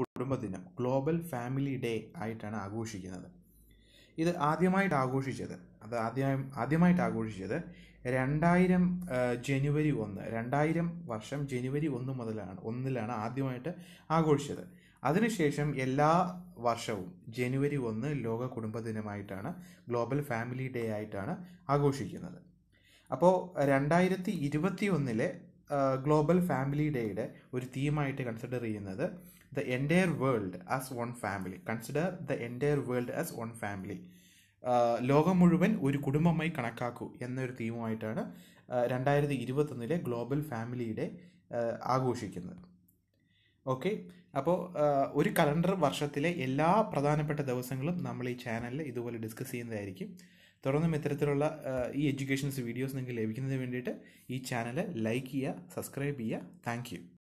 കുടുംബദിനം global family day ആയിട്ടാണ് ആഘോഷിക്കുന്നത് ഇത് ആദ്യമായിട്ട് ആഘോഷിച്ചത് അത് ആദ്യം ആദ്യമായിട്ട് ആഘോഷിച്ചത് രണ്ടായിരം ജനുവരി ഒന്ന് രണ്ടായിരം വർഷം ജനുവരി ഒന്ന് മുതലാണ് ഒന്നിലാണ് ആദ്യമായിട്ട് ആഘോഷിച്ചത് അതിനുശേഷം എല്ലാ വർഷവും ജനുവരി ഒന്ന് ലോക കുടുംബ ദിനമായിട്ടാണ് ഗ്ലോബൽ ഫാമിലി ഡേ ആയിട്ടാണ് ആഘോഷിക്കുന്നത് അപ്പോൾ രണ്ടായിരത്തി ഇരുപത്തി ഒന്നിലെ ഗ്ലോബൽ ഫാമിലി ഡേയുടെ ഒരു തീമായിട്ട് കൺസിഡർ ചെയ്യുന്നത് the entire world as one family consider the entire world as one family ലോകം മുഴുവൻ ഒരു കുടുംബമായി കണക്കാക്കൂ എന്നൊരു തീമുമായിട്ടാണ് രണ്ടായിരത്തി ഇരുപത്തൊന്നിലെ ഗ്ലോബൽ ഫാമിലി ഡേ ആഘോഷിക്കുന്നത് ഓക്കെ അപ്പോൾ ഒരു കലണ്ടർ വർഷത്തിലെ എല്ലാ പ്രധാനപ്പെട്ട ദിവസങ്ങളും നമ്മൾ ഈ ചാനലിൽ ഇതുപോലെ ഡിസ്കസ് ചെയ്യുന്നതായിരിക്കും തുടർന്നും ഇത്തരത്തിലുള്ള ഈ എഡ്യൂക്കേഷൻസ് വീഡിയോസ് നിങ്ങൾക്ക് ലഭിക്കുന്നതിന് വേണ്ടിയിട്ട് ഈ ചാനൽ ലൈക്ക് ചെയ്യുക സബ്സ്ക്രൈബ് ചെയ്യുക താങ്ക്